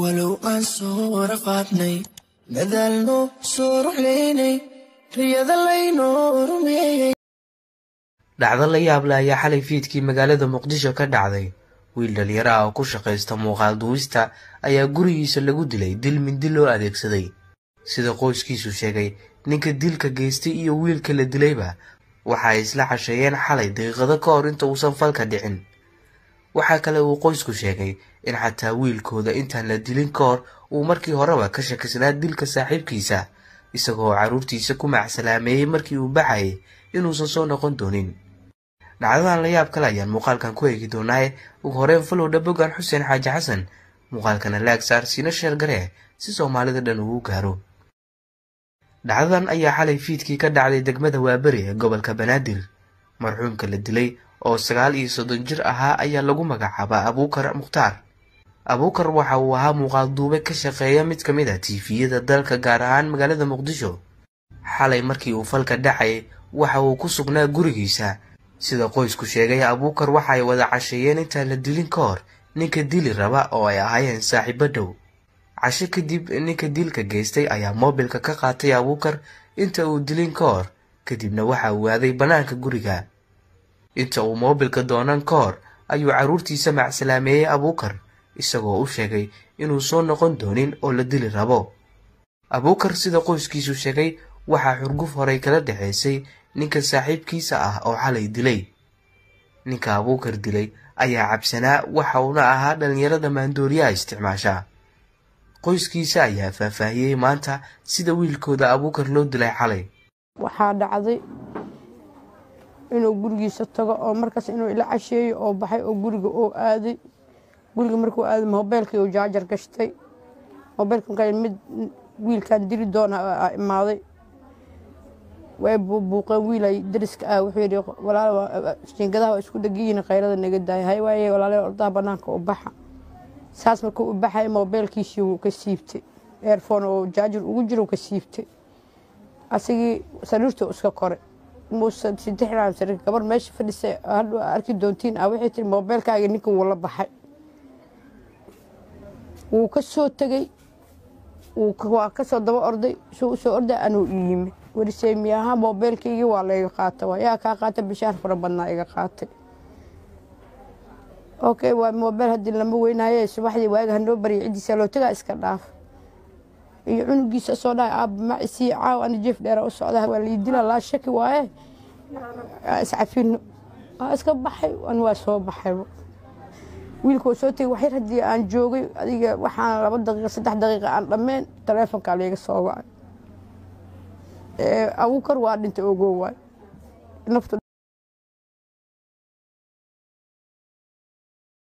walow aan soo warqaadnay dadaalno soo ruxlaynay riyada laynoo rumeeyey dhacdo la yaable ayaa xalay fiidkii magaalada muqdisho ka dhacday wiil dhalinyaraha oo ku shaqaysta muuqaal duwista ayaa gurigiisa lagu dilay dil mindi loo adeegsaday sida qoyskiisu sheegay ninka dilka geystay iyo wiilka la dilayba waxa ay isla casheeyeen xalay daqiiqado ka hor inta uusan falka dhicin waxaa kale uu qoysku sheegay in xataa wiilkooda intaan la dilin ka uu markii horeba ka shakisnaa dilka saaxiibkiisa isagoo carruurtiisa ku macsalaameeyey markii uu baxayay inuusan soo noqon doonin dhacdadan la yaab kale ayaan muuqaalkan ku eegi doonaaye ugu horeen falowdha bogan xuseen xaaji xasan muuqaalkana laagsaar siina sheergaree si soomaalida dhan ugu gaaro dhacdadan ayaa xalay fiidkii ka dhacday degmada waaberi ee gobolka banaadir marxuumka la dilay oo sagaal iyo soddon jir ahaa ayaa lagu magacaabaa abuukar mukhtaar abuukar waxa uu ahaa muuqaal duube ka shaqeeya mid ka mid ah tiifiyada dalka gaar ahaan magaalada muqdisho xalay markii uu falka dhacay waxa uu ku sugnaa gurigiisa sida qoysku sheegay abuukar waxa ay wada casheeyeen intaan la dilin ka hor ninka dili raba oo ay ahaayeen saaxiibo dhow casho kadib ninka dilka geystay ayaa moobilka ka qaatay abuukar inta uu dilin ka hor kadibna waxa uu aaday bannaanka guriga inta uu moobilka doonan ka hor ayuu carruurtiisa macsalaameeyey abuukar isagoo u sheegay inuu soo noqon doonin oo la dili rabo abuukar sida qoyskiisu sheegay waxaa xurguf horay kala dhexeysay ninka saaxiibkiisa ah oo xalay dilay ninka abuukar dilay ayaa cabsanaa waxa uuna ahaa dhallinyarada maandooriyaha isticmaasha qoyskiisa ayaa faahfaahiyey maanta sida wiilkooda abuukar loo dilay xalay waxaa dhacday inuu gurigiisa tago oo markaas inuu ila casheeyo oo baxay oo guriga oo aaday guriga markuu aada mobeelkii u jaajar gashtay mobeelka mid wiilkan diri doona imaaday way buuqeen wiil ay dariska ah wuxuu yidhi walaashiingadaha waa isku dhegayihin khayrada naga daaya hay waaye walaalahe ordaha bannaanka u baxa saas markuu u baxay mobeelkiisii wuu ka siibtay eerfoon oo jaajir ugu jiro ka siibtay asagii sariirtuu iska koray muuse saddex raam gabar meesha fadhisa hadhu arki doontiin ah waxay tiri mobeelkaaga ninka wuu la baxay wuu ka soo tegey waa kasoo daba orday suu usoo orda anuu ii yimi warisey miyaha moobeelkaygii waa layga qaata waa yaa kaa qaata bishaar fara badnaa iga qaatay ok waa moobeel haddii lama weynaaye subaxdii waaga hanoo barya ciddiisa loo tagaa iska dhaaf iyo cunugiisa soo dhaha aaba macisii caaw ana jeef dheera u socda waa lii dila laa shaki waaye iscafino waa iska baxay an waa soo baxayba wiilkoo soo tegey waxyar haddii aan joogay adiga waxaan laba daqiiqa saddex daqiiqa aan dhammeen taleefonkaa layga soo wacay abukar waa dhintay ogo waay naftu